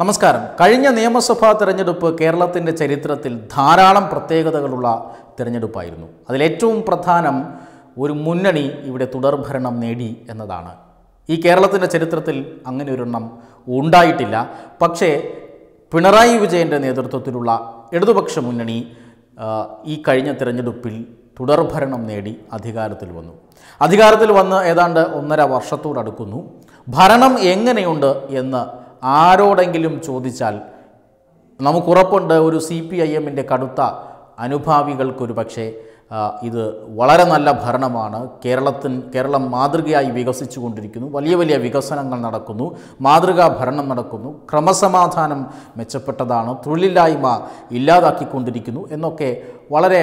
നമസ്കാരം കഴിഞ്ഞ നിയമസഭാ തെരഞ്ഞെടുപ്പ് കേരളത്തിൻ്റെ ചരിത്രത്തിൽ ധാരാളം പ്രത്യേകതകളുള്ള തിരഞ്ഞെടുപ്പായിരുന്നു അതിലേറ്റവും പ്രധാനം ഒരു മുന്നണി ഇവിടെ തുടർഭരണം നേടി എന്നതാണ് ഈ കേരളത്തിൻ്റെ ചരിത്രത്തിൽ അങ്ങനെ ഒരെണ്ണം ഉണ്ടായിട്ടില്ല പക്ഷേ പിണറായി വിജയൻ്റെ നേതൃത്വത്തിലുള്ള ഇടതുപക്ഷ മുന്നണി ഈ കഴിഞ്ഞ തിരഞ്ഞെടുപ്പിൽ തുടർഭരണം നേടി അധികാരത്തിൽ വന്നു അധികാരത്തിൽ വന്ന് ഏതാണ്ട് ഒന്നര വർഷത്തോടടുക്കുന്നു ഭരണം എങ്ങനെയുണ്ട് എന്ന് ആരോടെങ്കിലും ചോദിച്ചാൽ നമുക്കുറപ്പുണ്ട് ഒരു സി പി ഐ എമ്മിൻ്റെ കടുത്ത അനുഭാവികൾക്കൊരു പക്ഷേ ഇത് വളരെ നല്ല ഭരണമാണ് കേരളത്തിൻ കേരളം മാതൃകയായി വികസിച്ചു കൊണ്ടിരിക്കുന്നു വലിയ വലിയ വികസനങ്ങൾ നടക്കുന്നു മാതൃകാ ഭരണം നടക്കുന്നു ക്രമസമാധാനം മെച്ചപ്പെട്ടതാണ് തൊഴിലില്ലായ്മ ഇല്ലാതാക്കിക്കൊണ്ടിരിക്കുന്നു എന്നൊക്കെ വളരെ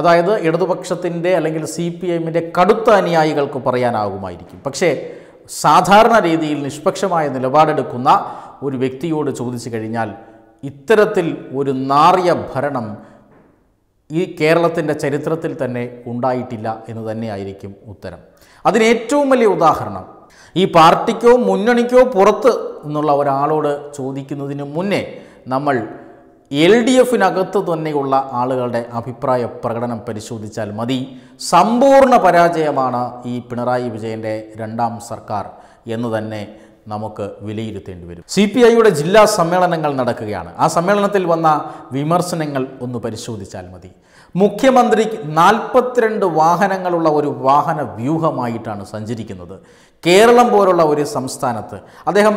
അതായത് ഇടതുപക്ഷത്തിൻ്റെ അല്ലെങ്കിൽ സി പി എമ്മിൻ്റെ കടുത്ത അനുയായികൾക്ക് പറയാനാകുമായിരിക്കും പക്ഷേ സാധാരണ രീതിയിൽ നിഷ്പക്ഷമായ നിലപാടെടുക്കുന്ന ഒരു വ്യക്തിയോട് ചോദിച്ചു കഴിഞ്ഞാൽ ഇത്തരത്തിൽ ഒരു നാറിയ ഭരണം ഈ കേരളത്തിൻ്റെ ചരിത്രത്തിൽ തന്നെ ഉണ്ടായിട്ടില്ല എന്ന് തന്നെയായിരിക്കും ഉത്തരം അതിന് ഏറ്റവും വലിയ ഉദാഹരണം ഈ പാർട്ടിക്കോ മുന്നണിക്കോ പുറത്ത് എന്നുള്ള ഒരാളോട് ചോദിക്കുന്നതിന് മുന്നേ നമ്മൾ എൽ ഡി എഫിനകത്ത് തന്നെയുള്ള ആളുകളുടെ അഭിപ്രായ പ്രകടനം പരിശോധിച്ചാൽ മതി സമ്പൂർണ്ണ പരാജയമാണ് ഈ പിണറായി വിജയൻ്റെ രണ്ടാം സർക്കാർ എന്ന് തന്നെ നമുക്ക് വിലയിരുത്തേണ്ടി വരും സി പി ഐയുടെ ജില്ലാ സമ്മേളനങ്ങൾ നടക്കുകയാണ് ആ സമ്മേളനത്തിൽ വന്ന വിമർശനങ്ങൾ ഒന്ന് പരിശോധിച്ചാൽ മതി മുഖ്യമന്ത്രി നാൽപ്പത്തിരണ്ട് വാഹനങ്ങളുള്ള ഒരു വാഹന വ്യൂഹമായിട്ടാണ് സഞ്ചരിക്കുന്നത് കേരളം പോലുള്ള ഒരു സംസ്ഥാനത്ത് അദ്ദേഹം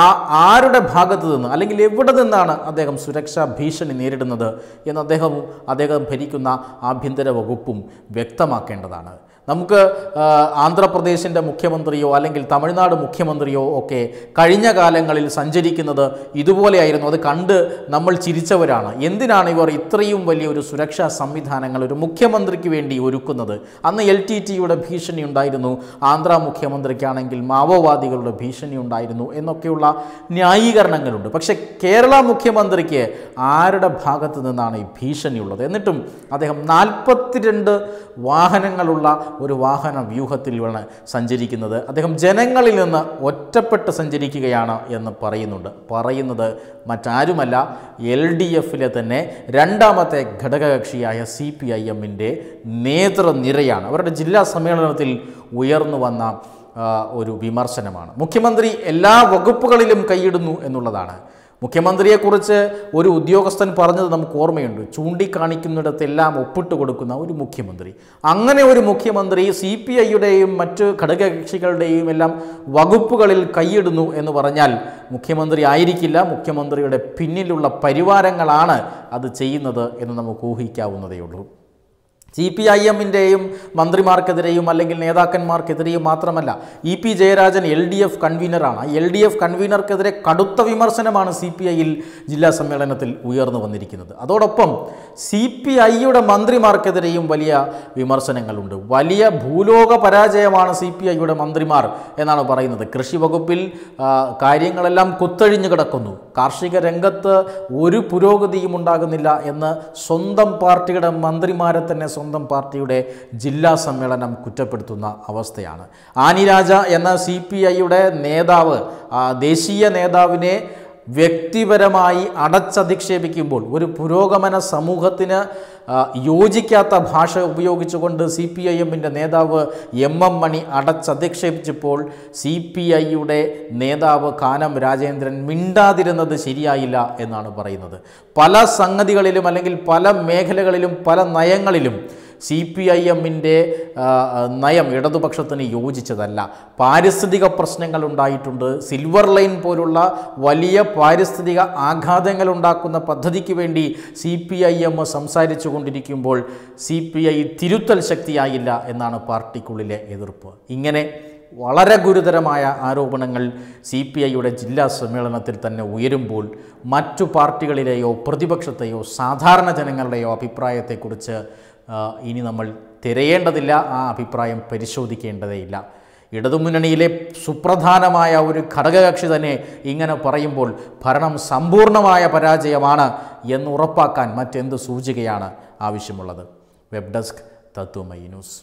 ആ ആരുടെ ഭാഗത്ത് നിന്ന് അല്ലെങ്കിൽ എവിടെ നിന്നാണ് അദ്ദേഹം സുരക്ഷാ ഭീഷണി നേരിടുന്നത് എന്ന് അദ്ദേഹം അദ്ദേഹം ഭരിക്കുന്ന ആഭ്യന്തര വകുപ്പും വ്യക്തമാക്കേണ്ടതാണ് നമുക്ക് ആന്ധ്രാപ്രദേശിൻ്റെ മുഖ്യമന്ത്രിയോ അല്ലെങ്കിൽ തമിഴ്നാട് മുഖ്യമന്ത്രിയോ ഒക്കെ കഴിഞ്ഞ കാലങ്ങളിൽ സഞ്ചരിക്കുന്നത് ഇതുപോലെയായിരുന്നു അത് കണ്ട് നമ്മൾ ചിരിച്ചവരാണ് എന്തിനാണ് ഇവർ ഇത്രയും വലിയൊരു സുരക്ഷാ സംവിധാനങ്ങൾ ഒരു മുഖ്യമന്ത്രിക്ക് വേണ്ടി ഒരുക്കുന്നത് അന്ന് എൽ ടി ടിയുടെ ഭീഷണി ഉണ്ടായിരുന്നു ആന്ധ്ര മുഖ്യമന്ത്രിക്കാണെങ്കിൽ മാവോവാദികളുടെ ഭീഷണി ഉണ്ടായിരുന്നു എന്നൊക്കെയുള്ള ന്യായീകരണങ്ങളുണ്ട് പക്ഷേ കേരള മുഖ്യമന്ത്രിക്ക് ആരുടെ ഭാഗത്ത് നിന്നാണ് ഈ ഭീഷണിയുള്ളത് എന്നിട്ടും അദ്ദേഹം നാൽപ്പത്തിരണ്ട് വാഹനങ്ങളുള്ള ഒരു വാഹന വ്യൂഹത്തിലാണ് സഞ്ചരിക്കുന്നത് അദ്ദേഹം ജനങ്ങളിൽ നിന്ന് ഒറ്റപ്പെട്ട് സഞ്ചരിക്കുകയാണ് എന്ന് പറയുന്നുണ്ട് പറയുന്നത് മറ്റാരുമല്ല എൽ ഡി എഫിലെ തന്നെ രണ്ടാമത്തെ ഘടകകക്ഷിയായ സി പി ഐ എമ്മിൻ്റെ നേതൃനിരയാണ് അവരുടെ ജില്ലാ സമ്മേളനത്തിൽ ഉയർന്നു വന്ന ഒരു വിമർശനമാണ് മുഖ്യമന്ത്രി എല്ലാ വകുപ്പുകളിലും കൈയിടുന്നു എന്നുള്ളതാണ് മുഖ്യമന്ത്രിയെക്കുറിച്ച് ഒരു ഉദ്യോഗസ്ഥൻ പറഞ്ഞത് നമുക്ക് ഓർമ്മയുണ്ട് ചൂണ്ടിക്കാണിക്കുന്നിടത്തെല്ലാം ഒപ്പിട്ട് കൊടുക്കുന്ന ഒരു മുഖ്യമന്ത്രി അങ്ങനെ ഒരു മുഖ്യമന്ത്രി സി പി ഐയുടെയും മറ്റ് ഘടകകക്ഷികളുടെയും എല്ലാം വകുപ്പുകളിൽ കൈയിടുന്നു എന്ന് പറഞ്ഞാൽ മുഖ്യമന്ത്രി ആയിരിക്കില്ല മുഖ്യമന്ത്രിയുടെ പിന്നിലുള്ള പരിവാരങ്ങളാണ് അത് ചെയ്യുന്നത് എന്ന് നമുക്ക് ഊഹിക്കാവുന്നതേയുള്ളൂ സി പി ഐ എമ്മിൻ്റെയും മന്ത്രിമാർക്കെതിരെയും അല്ലെങ്കിൽ നേതാക്കന്മാർക്കെതിരെയും മാത്രമല്ല E P Jayarajan L D F കൺവീനറാണ് എൽ ഡി എഫ് കൺവീനർക്കെതിരെ കടുത്ത വിമർശനമാണ് സി പി ഐയിൽ ജില്ലാ സമ്മേളനത്തിൽ ഉയർന്നു വന്നിരിക്കുന്നത് അതോടൊപ്പം സി പി ഐയുടെ മന്ത്രിമാർക്കെതിരെയും വലിയ വിമർശനങ്ങളുണ്ട് വലിയ ഭൂലോക പരാജയമാണ് സി പി ഐയുടെ മന്ത്രിമാർ എന്നാണ് പറയുന്നത് കൃഷി വകുപ്പിൽ കാര്യങ്ങളെല്ലാം കുത്തഴിഞ്ഞു കിടക്കുന്നു കാർഷിക രംഗത്ത് ഒരു പുരോഗതിയും ഉണ്ടാകുന്നില്ല എന്ന് സ്വന്തം പാർട്ടിയുടെ മന്ത്രിമാരെ തന്നെ സ്വന്തം സ്വന്തം പാർട്ടിയുടെ ജില്ലാ സമ്മേളനം കുറ്റപ്പെടുത്തുന്ന അവസ്ഥയാണ് ആനിരാജ എന്ന സി പി ഐയുടെ നേതാവ് ദേശീയ നേതാവിനെ വ്യക്തിപരമായി അടച്ചധിക്ഷേപിക്കുമ്പോൾ ഒരു പുരോഗമന സമൂഹത്തിന് യോജിക്കാത്ത ഭാഷ ഉപയോഗിച്ചുകൊണ്ട് സി പി ഐ എമ്മിൻ്റെ നേതാവ് എം എം മണി അടച്ചധിക്ഷേപിച്ചപ്പോൾ സി പി ഐയുടെ നേതാവ് കാനം രാജേന്ദ്രൻ മിണ്ടാതിരുന്നത് ശരിയായില്ല എന്നാണ് പറയുന്നത് പല സംഗതികളിലും അല്ലെങ്കിൽ പല മേഖലകളിലും പല നയങ്ങളിലും സി പി ഐ എമ്മിൻ്റെ നയം ഇടതുപക്ഷത്തിന് യോജിച്ചതല്ല പാരിസ്ഥിതിക പ്രശ്നങ്ങൾ ഉണ്ടായിട്ടുണ്ട് സിൽവർ ലൈൻ പോലുള്ള വലിയ പാരിസ്ഥിതിക ആഘാതങ്ങൾ ഉണ്ടാക്കുന്ന പദ്ധതിക്ക് വേണ്ടി സി പി ഐ എം സംസാരിച്ചു കൊണ്ടിരിക്കുമ്പോൾ സി പി ഐ തിരുത്തൽ ശക്തിയായില്ല എന്നാണ് പാർട്ടിക്കുള്ളിലെ എതിർപ്പ് ഇങ്ങനെ വളരെ ഗുരുതരമായ ആരോപണങ്ങൾ സി പി ഐയുടെ ജില്ലാ സമ്മേളനത്തിൽ തന്നെ ഉയരുമ്പോൾ മറ്റു പാർട്ടികളിലെയോ പ്രതിപക്ഷത്തെയോ സാധാരണ ജനങ്ങളുടെയോ അഭിപ്രായത്തെക്കുറിച്ച് ഇനി നമ്മൾ തിരയേണ്ടതില്ല ആ അഭിപ്രായം പരിശോധിക്കേണ്ടതേയില്ല ഇടതുമുന്നണിയിലെ സുപ്രധാനമായ ഒരു ഘടകകക്ഷി തന്നെ ഇങ്ങനെ പറയുമ്പോൾ ഭരണം സമ്പൂർണ്ണമായ പരാജയമാണ് എന്ന് ഉറപ്പാക്കാൻ മറ്റെന്ത് സൂചികയാണ് ആവശ്യമുള്ളത് വെബ് ഡെസ്ക് തത്വമൈ ന്യൂസ്